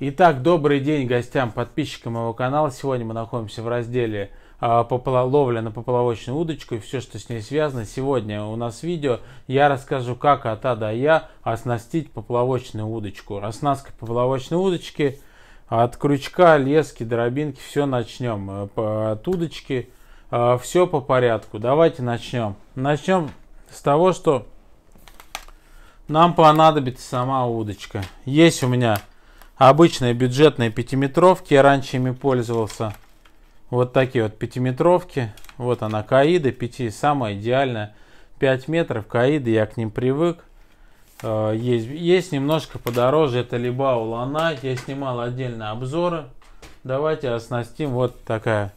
Итак, добрый день гостям, подписчикам моего канала. Сегодня мы находимся в разделе а, ловля на поплавочную удочку и все, что с ней связано. Сегодня у нас видео, я расскажу, как от А до Я оснастить поплавочную удочку. Оснастка поплавочной удочки от крючка, лески, дробинки, все начнем. Э, от удочки а, все по порядку. Давайте начнем. Начнем с того, что нам понадобится сама удочка. Есть у меня обычные бюджетные пятиметровки, я раньше ими пользовался. Вот такие вот пятиметровки. Вот она, Каида 5, самая идеальная. 5 метров, Каида, я к ним привык. Э, есть, есть немножко подороже, это либо улана. Я снимал отдельные обзоры. Давайте оснастим вот такая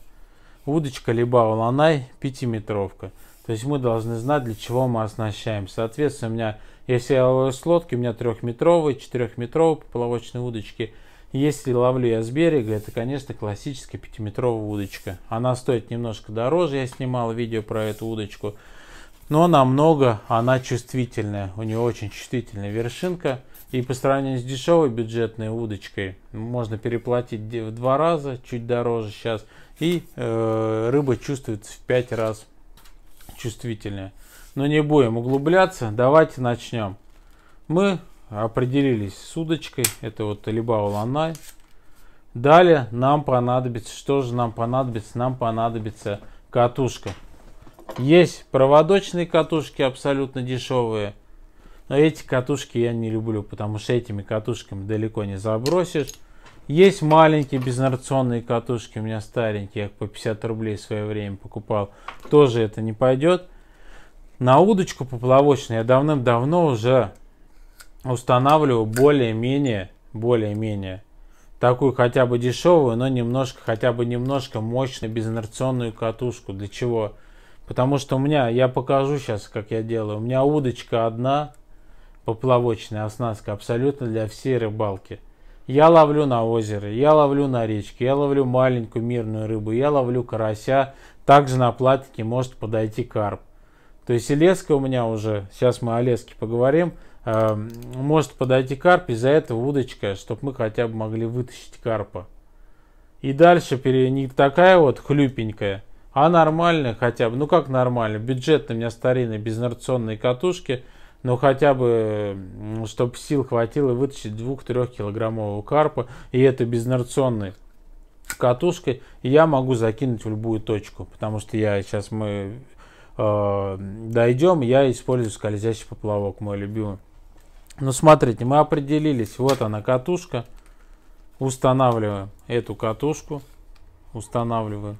удочка либо уланай пятиметровка. метровка то есть мы должны знать, для чего мы оснащаем. Соответственно, у меня, если я ловлю с лодки, у меня трехметровые, четырехметровые поплавочные удочки. Если ловлю я с берега, это, конечно, классическая пятиметровая удочка. Она стоит немножко дороже, я снимал видео про эту удочку. Но намного она чувствительная, у нее очень чувствительная вершинка. И по сравнению с дешевой бюджетной удочкой, можно переплатить в два раза, чуть дороже сейчас. И э, рыба чувствуется в пять раз чувствительнее. Но не будем углубляться, давайте начнем. Мы определились с удочкой, это вот Alibaba Lanai. Далее нам понадобится, что же нам понадобится? Нам понадобится катушка. Есть проводочные катушки абсолютно дешевые. Но эти катушки я не люблю, потому что этими катушками далеко не забросишь. Есть маленькие безнарационные катушки, у меня старенькие, я по 50 рублей в свое время покупал. Тоже это не пойдет. На удочку поплавочную я давным-давно уже устанавливаю более-менее, более-менее такую хотя бы дешевую, но немножко, хотя бы немножко мощную безинерционную катушку. Для чего? Потому что у меня, я покажу сейчас, как я делаю. У меня удочка одна, поплавочная оснастка, абсолютно для всей рыбалки. Я ловлю на озеро, я ловлю на речке, я ловлю маленькую мирную рыбу, я ловлю карася. Также на платике может подойти карп. То есть и леска у меня уже, сейчас мы о леске поговорим, эм, может подойти карп, из-за этого удочка, чтобы мы хотя бы могли вытащить карпа. И дальше пере... не такая вот хлюпенькая, а нормальная хотя бы, ну как нормально, бюджетная у меня старинная безинерционные катушки – но хотя бы, чтобы сил хватило вытащить 2-3 килограммового карпа, и это без нарционной катушкой, я могу закинуть в любую точку, потому что я сейчас мы э, дойдем, я использую скользящий поплавок, мой любимый. Ну, смотрите, мы определились, вот она катушка, устанавливаем эту катушку, устанавливаем,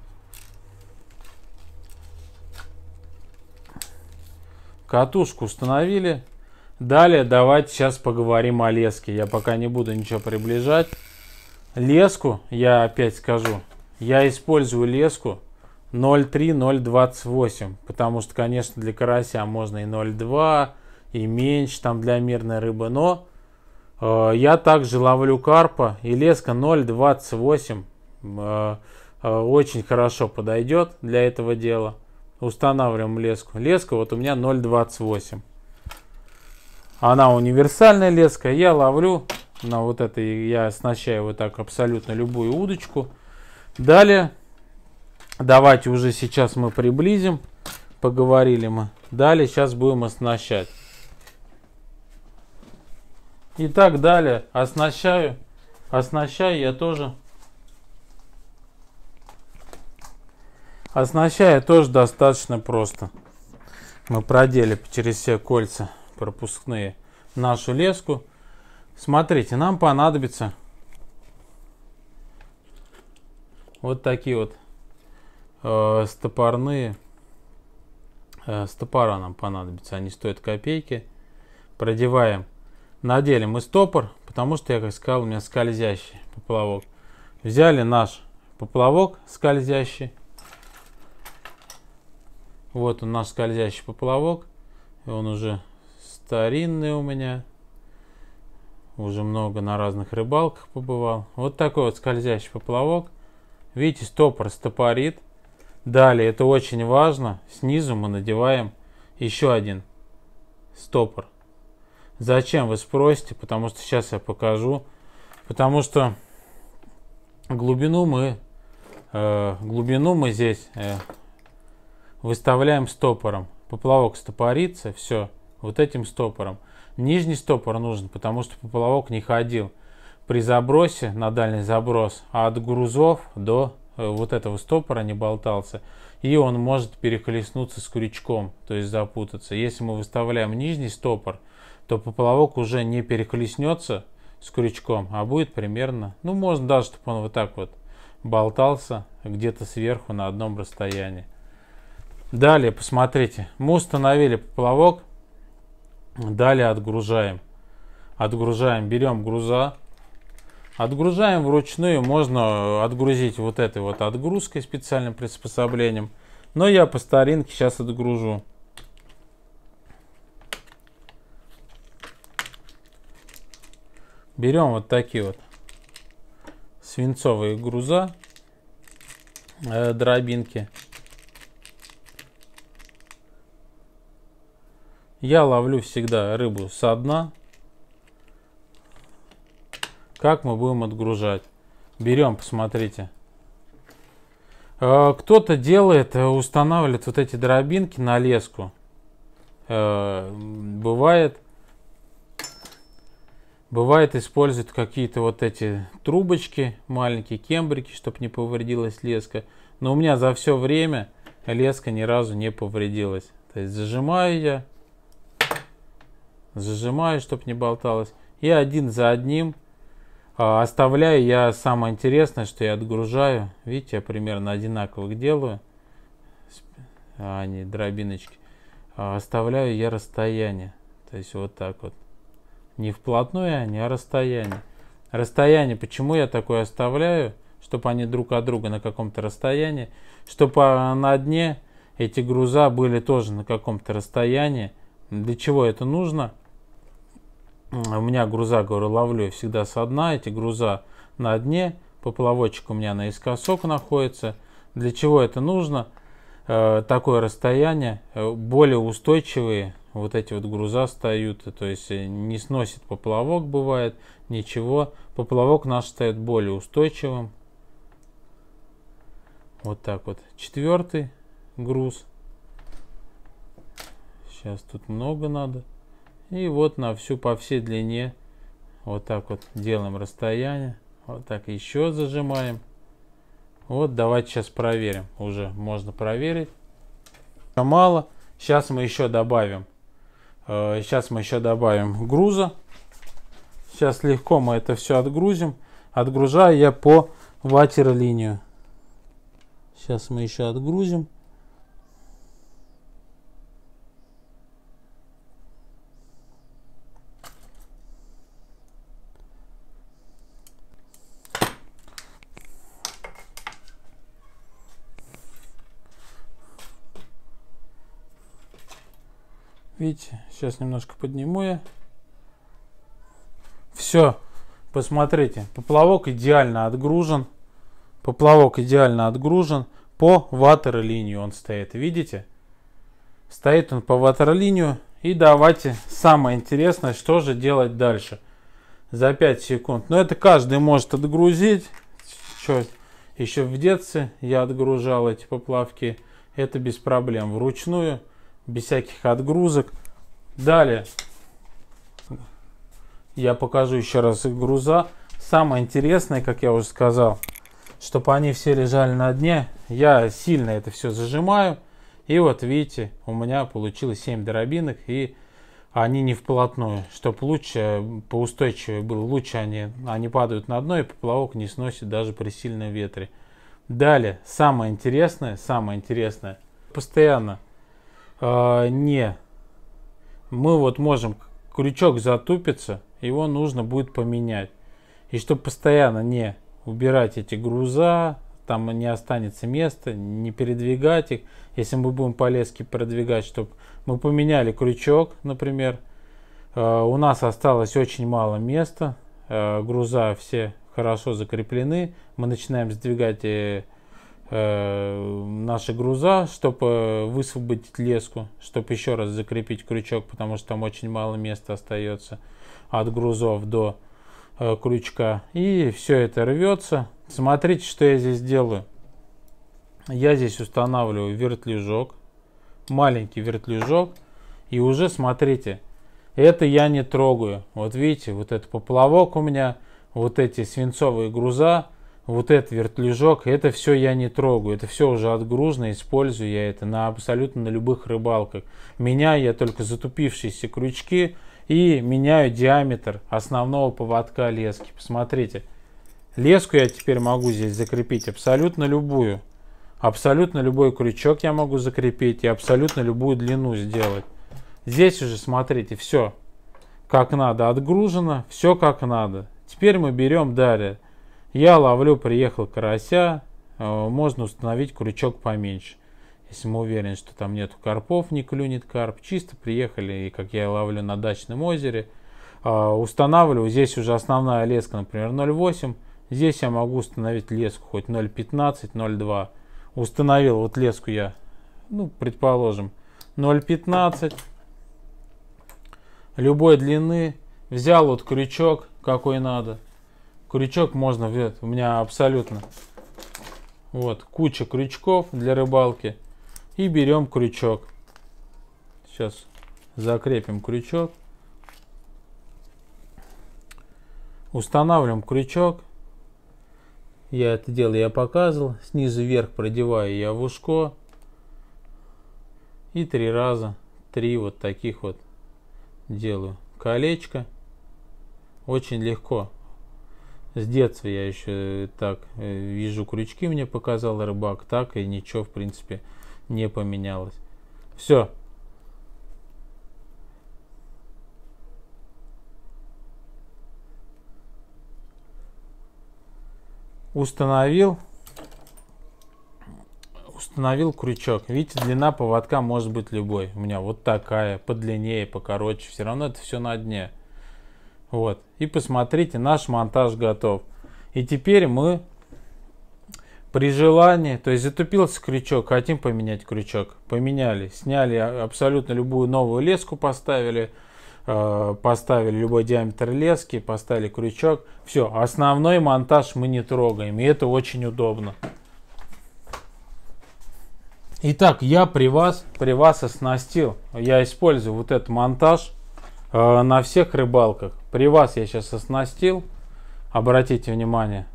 Катушку установили. Далее давайте сейчас поговорим о леске. Я пока не буду ничего приближать. Леску, я опять скажу, я использую леску 0.3-0.28. Потому что, конечно, для карася можно и 0.2, и меньше там для мирной рыбы. Но э, я также ловлю карпа и леска 0.28 э, э, очень хорошо подойдет для этого дела устанавливаем леску. Леска вот у меня 0,28. Она универсальная леска. Я ловлю на вот это, я оснащаю вот так абсолютно любую удочку. Далее, давайте уже сейчас мы приблизим. Поговорили мы. Далее сейчас будем оснащать. И так далее. Оснащаю. Оснащаю я тоже Оснащая тоже достаточно просто. Мы продели через все кольца пропускные нашу леску. Смотрите, нам понадобится вот такие вот э, стопорные э, стопора нам понадобятся. Они стоят копейки. Продеваем. Надели мы стопор, потому что, я как сказал, у меня скользящий поплавок. Взяли наш поплавок скользящий вот он наш скользящий поплавок. Он уже старинный у меня. Уже много на разных рыбалках побывал. Вот такой вот скользящий поплавок. Видите, стопор стопорит. Далее, это очень важно, снизу мы надеваем еще один стопор. Зачем, вы спросите, потому что сейчас я покажу. Потому что глубину мы, э, глубину мы здесь э, выставляем стопором. Поплавок стопорится, все, вот этим стопором. Нижний стопор нужен, потому что поплавок не ходил. При забросе на дальний заброс а от грузов до э, вот этого стопора не болтался, и он может перехлестнуться с крючком, то есть запутаться. Если мы выставляем нижний стопор, то поплавок уже не перехлестнется с крючком, а будет примерно, ну можно даже, чтобы он вот так вот болтался где-то сверху на одном расстоянии. Далее, посмотрите, мы установили поплавок, далее отгружаем. Отгружаем, берем груза, отгружаем вручную, можно отгрузить вот этой вот отгрузкой специальным приспособлением. Но я по старинке сейчас отгружу. Берем вот такие вот свинцовые груза, э, дробинки. Я ловлю всегда рыбу со дна. Как мы будем отгружать? Берем, посмотрите. Э, кто-то делает, э, устанавливает вот эти дробинки на леску. Э, бывает, бывает используют какие-то вот эти трубочки, маленькие кембрики, чтобы не повредилась леска. Но у меня за все время леска ни разу не повредилась. То есть зажимаю я, зажимаю, чтобы не болталось. И один за одним а, оставляю я самое интересное, что я отгружаю. Видите, я примерно одинаковых делаю. А, не дробиночки. А, оставляю я расстояние. То есть вот так вот. Не вплотную они, а расстояние. Расстояние, почему я такое оставляю? Чтобы они друг от друга на каком-то расстоянии. Чтобы а, на дне эти груза были тоже на каком-то расстоянии. Для чего это нужно? у меня груза, говорю, ловлю всегда со дна, эти груза на дне, поплавочек у меня наискосок находится. Для чего это нужно? Э, такое расстояние, э, более устойчивые вот эти вот груза стоят то есть э, не сносит поплавок бывает, ничего. Поплавок наш стоит более устойчивым. Вот так вот. Четвертый груз. Сейчас тут много надо. И вот на всю, по всей длине, вот так вот делаем расстояние. Вот так еще зажимаем. Вот давайте сейчас проверим. Уже можно проверить. Мало. Сейчас мы еще добавим. Э, сейчас мы еще добавим груза. Сейчас легко мы это все отгрузим. Отгружаю я по ватерлинию. Сейчас мы еще отгрузим. Видите, сейчас немножко подниму я. Все, посмотрите, поплавок идеально отгружен. Поплавок идеально отгружен по ватерлинию он стоит, видите? Стоит он по ватерлинию. И давайте самое интересное, что же делать дальше. За 5 секунд. Но ну, это каждый может отгрузить. Что, еще в детстве я отгружал эти поплавки. Это без проблем. Вручную без всяких отгрузок. Далее я покажу еще раз их груза. Самое интересное, как я уже сказал, чтобы они все лежали на дне, я сильно это все зажимаю. И вот видите, у меня получилось 7 дробинок и они не вплотную, чтобы лучше, поустойчивее было. Лучше они, они падают на дно и поплавок не сносит даже при сильном ветре. Далее, самое интересное, самое интересное, постоянно э, не, мы вот можем, крючок затупиться, его нужно будет поменять. И чтобы постоянно не убирать эти груза, там не останется места, не передвигать их. Если мы будем по леске продвигать, чтобы мы поменяли крючок, например, э, у нас осталось очень мало места, э, груза все хорошо закреплены, мы начинаем сдвигать э, Э, наши груза, чтобы э, высвободить леску, чтобы еще раз закрепить крючок, потому что там очень мало места остается от грузов до э, крючка. И все это рвется. Смотрите, что я здесь делаю. Я здесь устанавливаю вертлюжок, маленький вертлюжок. И уже смотрите, это я не трогаю. Вот видите, вот этот поплавок у меня, вот эти свинцовые груза – вот этот вертлюжок, это все я не трогаю, это все уже отгружено, использую я это на абсолютно на любых рыбалках. Меняю я только затупившиеся крючки и меняю диаметр основного поводка лески. Посмотрите, леску я теперь могу здесь закрепить абсолютно любую. Абсолютно любой крючок я могу закрепить и абсолютно любую длину сделать. Здесь уже, смотрите, все как надо отгружено, все как надо. Теперь мы берем далее я ловлю, приехал карася, э, можно установить крючок поменьше. Если мы уверены, что там нету карпов, не клюнет карп, чисто приехали, и как я ловлю на дачном озере, э, устанавливаю, здесь уже основная леска, например, 0,8, здесь я могу установить леску хоть 0,15, 0,2. Установил вот леску я, ну, предположим, 0,15, любой длины, взял вот крючок, какой надо, крючок можно, вот, у меня абсолютно, вот, куча крючков для рыбалки. И берем крючок. Сейчас закрепим крючок. Устанавливаем крючок. Я это дело я показывал. Снизу вверх продеваю я в ушко. И три раза, три вот таких вот делаю. Колечко. Очень легко с детства я еще э, так э, вижу крючки, мне показал рыбак, так и ничего, в принципе, не поменялось. Все. Установил установил крючок. Видите, длина поводка может быть любой. У меня вот такая, подлиннее, покороче. Все равно это все на дне. Вот. И посмотрите, наш монтаж готов. И теперь мы при желании, то есть затупился крючок, хотим поменять крючок, поменяли, сняли а, абсолютно любую новую леску поставили, э, поставили любой диаметр лески, поставили крючок, все, основной монтаж мы не трогаем, и это очень удобно. Итак, я при вас, при вас оснастил, я использую вот этот монтаж э, на всех рыбалках. При вас я сейчас оснастил. Обратите внимание.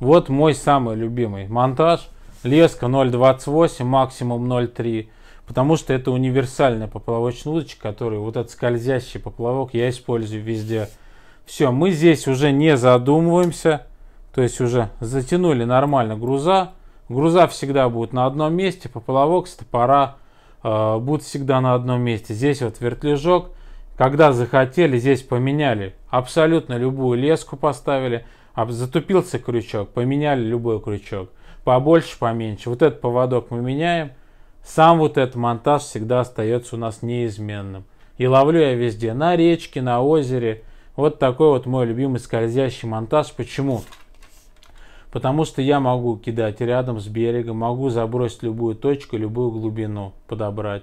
Вот мой самый любимый монтаж. Леска 0.28, максимум 0.3. Потому что это универсальная поплавочная удочка, который вот этот скользящий поплавок я использую везде. Все, мы здесь уже не задумываемся. То есть уже затянули нормально груза. Груза всегда будет на одном месте, поплавок стопора э, будут всегда на одном месте. Здесь вот вертлежок. Когда захотели, здесь поменяли. Абсолютно любую леску поставили. Затупился крючок, поменяли любой крючок. Побольше, поменьше. Вот этот поводок мы меняем. Сам вот этот монтаж всегда остается у нас неизменным. И ловлю я везде, на речке, на озере. Вот такой вот мой любимый скользящий монтаж. Почему? Потому что я могу кидать рядом с берегом, могу забросить любую точку, любую глубину подобрать.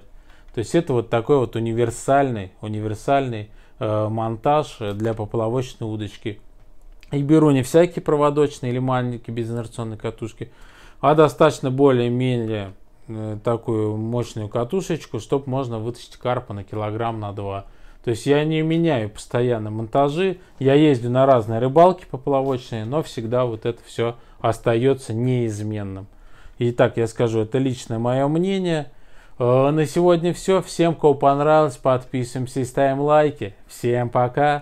То есть это вот такой вот универсальный, универсальный э, монтаж э, для поплавочной удочки. И беру не всякие проводочные или маленькие безинерционные катушки, а достаточно более-менее э, такую мощную катушечку, чтобы можно вытащить карпа на килограмм на два. То есть я не меняю постоянно монтажи, я езжу на разные рыбалки поплавочные, но всегда вот это все остается неизменным. Итак, я скажу, это личное мое мнение – Э, на сегодня все. Всем, кому понравилось, подписываемся и ставим лайки. Всем пока!